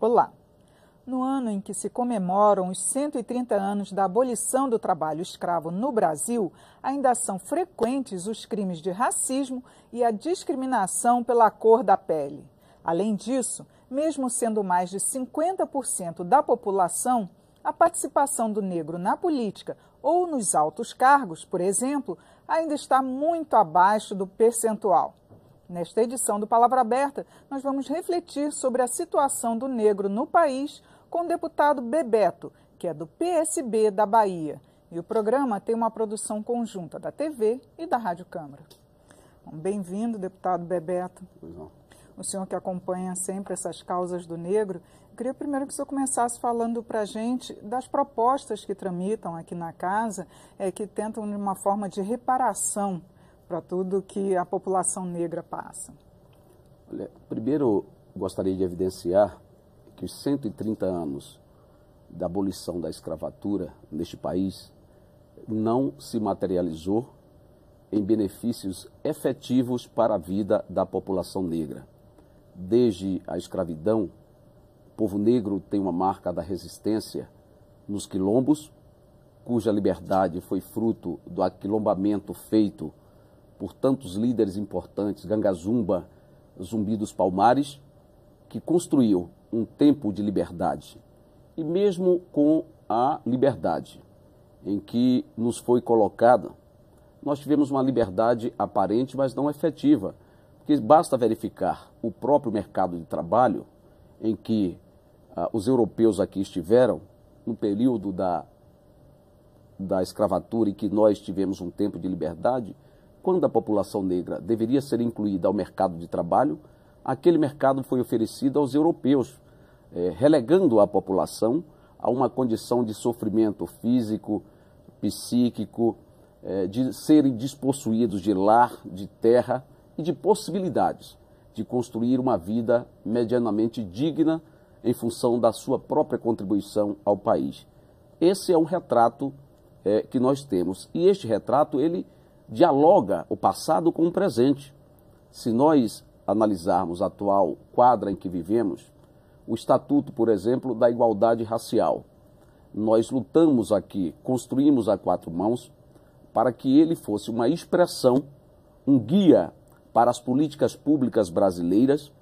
Olá! No ano em que se comemoram os 130 anos da abolição do trabalho escravo no Brasil, ainda são frequentes os crimes de racismo e a discriminação pela cor da pele. Além disso, mesmo sendo mais de 50% da população, a participação do negro na política ou nos altos cargos, por exemplo, ainda está muito abaixo do percentual. Nesta edição do Palavra Aberta, nós vamos refletir sobre a situação do negro no país com o deputado Bebeto, que é do PSB da Bahia. E o programa tem uma produção conjunta da TV e da Rádio Câmara. Bem-vindo, deputado Bebeto. O senhor que acompanha sempre essas causas do negro, queria primeiro que o senhor começasse falando para a gente das propostas que tramitam aqui na casa, é, que tentam de uma forma de reparação para tudo que a população negra passa? Olha, primeiro gostaria de evidenciar que os 130 anos da abolição da escravatura neste país não se materializou em benefícios efetivos para a vida da população negra. Desde a escravidão, o povo negro tem uma marca da resistência nos quilombos, cuja liberdade foi fruto do aquilombamento feito por tantos líderes importantes, Gangazumba, Zumbi dos Palmares, que construiu um tempo de liberdade. E mesmo com a liberdade em que nos foi colocada, nós tivemos uma liberdade aparente, mas não efetiva. Porque basta verificar o próprio mercado de trabalho em que ah, os europeus aqui estiveram no período da, da escravatura e que nós tivemos um tempo de liberdade, quando a população negra deveria ser incluída ao mercado de trabalho, aquele mercado foi oferecido aos europeus, eh, relegando a população a uma condição de sofrimento físico, psíquico, eh, de serem despossuídos de lar, de terra e de possibilidades de construir uma vida medianamente digna em função da sua própria contribuição ao país. Esse é um retrato eh, que nós temos e este retrato ele dialoga o passado com o presente. Se nós analisarmos a atual quadra em que vivemos, o Estatuto, por exemplo, da Igualdade Racial. Nós lutamos aqui, construímos a quatro mãos, para que ele fosse uma expressão, um guia para as políticas públicas brasileiras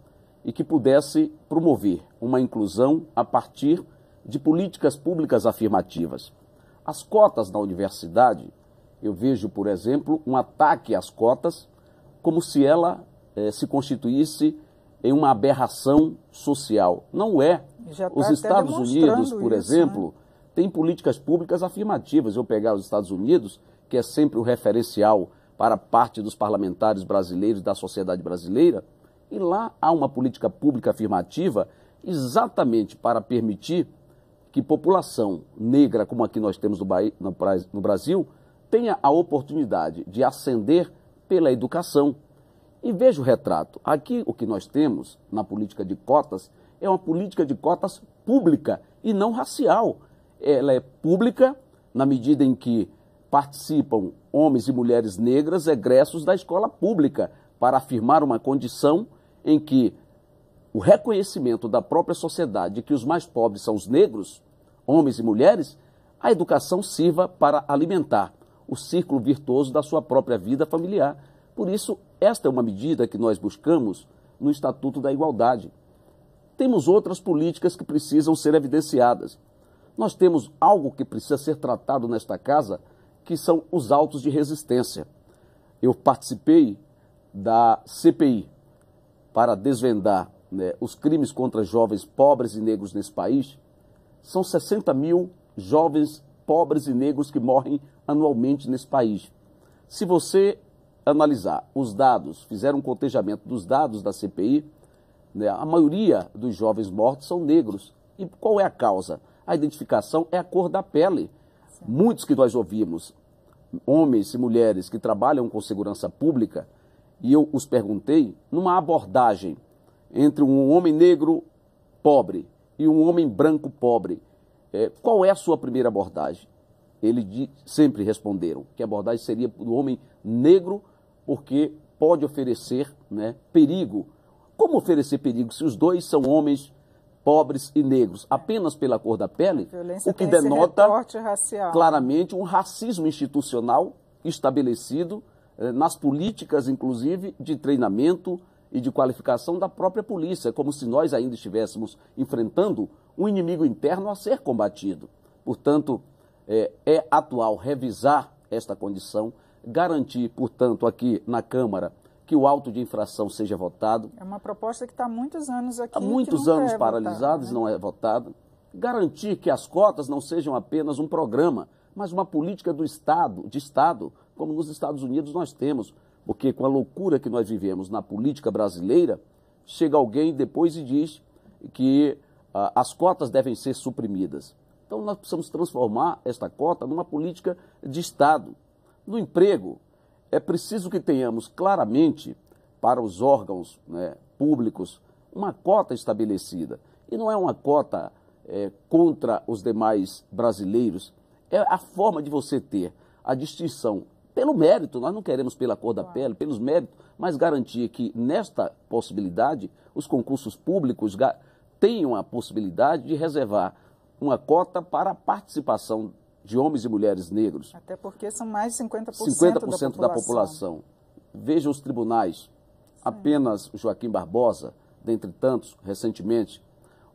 e que pudesse promover uma inclusão a partir de políticas públicas afirmativas. As cotas na universidade eu vejo, por exemplo, um ataque às cotas como se ela eh, se constituísse em uma aberração social. Não é. Tá os Estados Unidos, por isso, né? exemplo, né? têm políticas públicas afirmativas. Eu pegar os Estados Unidos, que é sempre o referencial para parte dos parlamentares brasileiros, da sociedade brasileira, e lá há uma política pública afirmativa exatamente para permitir que população negra, como aqui nós temos no, Bahia, no Brasil, tenha a oportunidade de ascender pela educação. E veja o retrato. Aqui o que nós temos na política de cotas é uma política de cotas pública e não racial. Ela é pública na medida em que participam homens e mulheres negras egressos da escola pública para afirmar uma condição em que o reconhecimento da própria sociedade de que os mais pobres são os negros, homens e mulheres, a educação sirva para alimentar o círculo virtuoso da sua própria vida familiar. Por isso, esta é uma medida que nós buscamos no Estatuto da Igualdade. Temos outras políticas que precisam ser evidenciadas. Nós temos algo que precisa ser tratado nesta casa, que são os autos de resistência. Eu participei da CPI para desvendar né, os crimes contra jovens pobres e negros nesse país. São 60 mil jovens pobres e negros que morrem anualmente nesse país. Se você analisar os dados, fizer um cotejamento dos dados da CPI, né, a maioria dos jovens mortos são negros. E qual é a causa? A identificação é a cor da pele. Sim. Muitos que nós ouvimos, homens e mulheres que trabalham com segurança pública, e eu os perguntei, numa abordagem entre um homem negro pobre e um homem branco pobre, é, qual é a sua primeira abordagem? Ele sempre responderam que a abordagem seria do homem negro, porque pode oferecer né, perigo. Como oferecer perigo se os dois são homens pobres e negros apenas pela cor da pele? O que denota claramente um racismo institucional estabelecido eh, nas políticas, inclusive, de treinamento e de qualificação da própria polícia, como se nós ainda estivéssemos enfrentando um inimigo interno a ser combatido. Portanto, é, é atual revisar esta condição, garantir, portanto, aqui na Câmara que o auto de infração seja votado. É uma proposta que está há muitos anos aqui. Há muitos anos é paralisados, né? não é votada. Garantir que as cotas não sejam apenas um programa, mas uma política do Estado, de Estado, como nos Estados Unidos nós temos. Porque com a loucura que nós vivemos na política brasileira, chega alguém depois e diz que ah, as cotas devem ser suprimidas. Então, nós precisamos transformar esta cota numa política de Estado. No emprego, é preciso que tenhamos claramente para os órgãos né, públicos uma cota estabelecida. E não é uma cota é, contra os demais brasileiros, é a forma de você ter a distinção pelo mérito, nós não queremos pela cor da pele, pelos méritos, mas garantir que nesta possibilidade os concursos públicos tenham a possibilidade de reservar uma cota para a participação de homens e mulheres negros. Até porque são mais de 50%, 50 da, população. da população. Veja os tribunais. Sim. Apenas Joaquim Barbosa, dentre tantos, recentemente,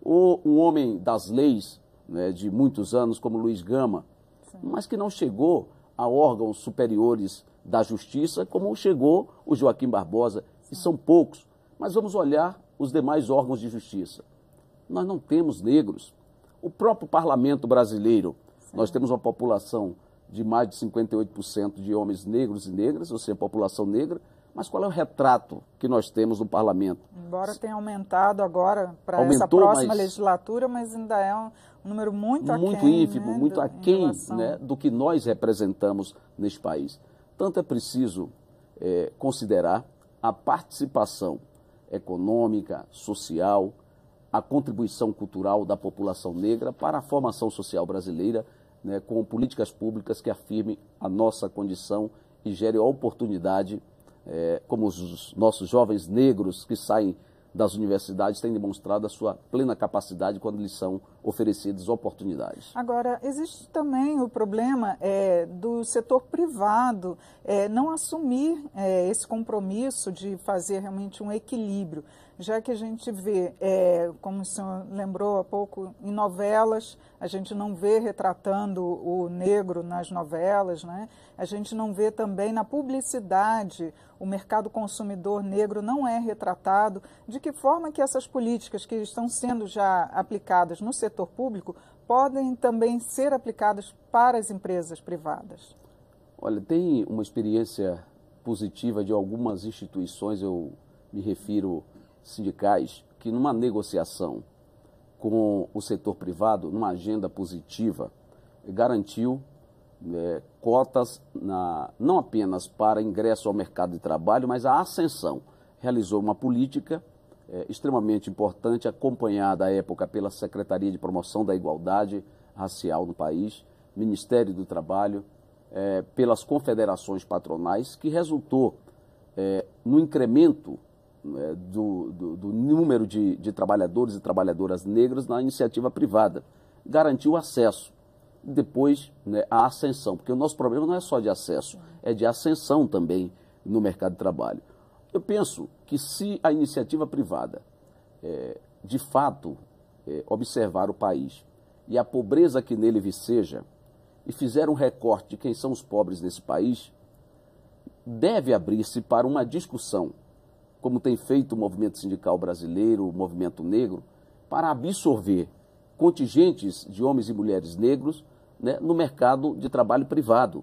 ou um homem das leis né, de muitos anos, como Luiz Gama, Sim. mas que não chegou a órgãos superiores da justiça, como chegou o Joaquim Barbosa, e são poucos. Mas vamos olhar os demais órgãos de justiça. Nós não temos negros o próprio parlamento brasileiro, Sim. nós temos uma população de mais de 58% de homens negros e negras, ou seja, população negra, mas qual é o retrato que nós temos no parlamento? Embora tenha aumentado agora para essa próxima mas... legislatura, mas ainda é um, um número muito aquém. Né, muito ínfimo, né, muito aquém relação... né, do que nós representamos neste país. Tanto é preciso é, considerar a participação econômica, social, a contribuição cultural da população negra para a formação social brasileira, né, com políticas públicas que afirmem a nossa condição e gerem a oportunidade, é, como os nossos jovens negros que saem das universidades têm demonstrado a sua plena capacidade quando lhes são oferecidas oportunidades. Agora, existe também o problema é, do setor privado é, não assumir é, esse compromisso de fazer realmente um equilíbrio já que a gente vê, é, como o senhor lembrou há pouco, em novelas, a gente não vê retratando o negro nas novelas, né? a gente não vê também na publicidade o mercado consumidor negro não é retratado. De que forma que essas políticas que estão sendo já aplicadas no setor público podem também ser aplicadas para as empresas privadas? Olha, tem uma experiência positiva de algumas instituições, eu me refiro sindicais que, numa negociação com o setor privado, numa agenda positiva, garantiu é, cotas na, não apenas para ingresso ao mercado de trabalho, mas a ascensão. Realizou uma política é, extremamente importante, acompanhada à época pela Secretaria de Promoção da Igualdade Racial no país, Ministério do Trabalho, é, pelas confederações patronais, que resultou é, no incremento é, do, do, do, número de, de trabalhadores e trabalhadoras negras na iniciativa privada. Garantiu acesso. Depois, né, a ascensão, porque o nosso problema não é só de acesso, é de ascensão também no mercado de trabalho. Eu penso que se a iniciativa privada, é, de fato, é, observar o país e a pobreza que nele viceja, e fizer um recorte de quem são os pobres nesse país, deve abrir-se para uma discussão como tem feito o movimento sindical brasileiro, o movimento negro, para absorver contingentes de homens e mulheres negros né, no mercado de trabalho privado.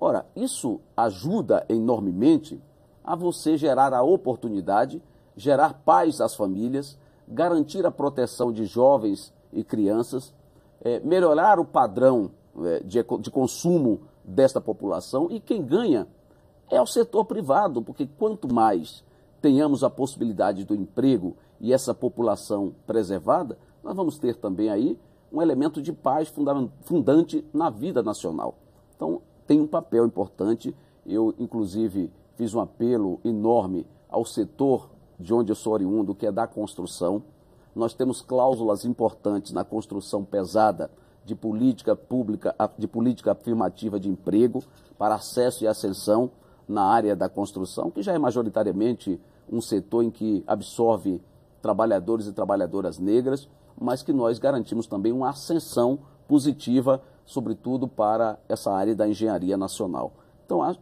Ora, isso ajuda enormemente a você gerar a oportunidade, gerar paz às famílias, garantir a proteção de jovens e crianças, é, melhorar o padrão é, de, de consumo desta população e quem ganha é o setor privado, porque quanto mais tenhamos a possibilidade do emprego e essa população preservada, nós vamos ter também aí um elemento de paz fundante na vida nacional. Então, tem um papel importante. Eu, inclusive, fiz um apelo enorme ao setor de onde eu sou oriundo, que é da construção. Nós temos cláusulas importantes na construção pesada de política pública, de política afirmativa de emprego para acesso e ascensão na área da construção, que já é majoritariamente um setor em que absorve trabalhadores e trabalhadoras negras, mas que nós garantimos também uma ascensão positiva, sobretudo para essa área da engenharia nacional. Então, há,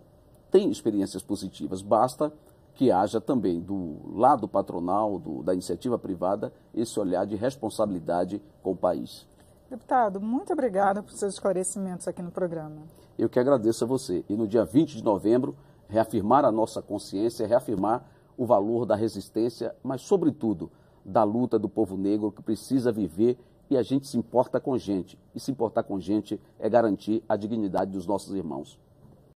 tem experiências positivas, basta que haja também do lado patronal, do, da iniciativa privada, esse olhar de responsabilidade com o país. Deputado, muito obrigada por seus esclarecimentos aqui no programa. Eu que agradeço a você. E no dia 20 de novembro, reafirmar a nossa consciência, reafirmar o valor da resistência, mas, sobretudo, da luta do povo negro que precisa viver e a gente se importa com gente. E se importar com gente é garantir a dignidade dos nossos irmãos.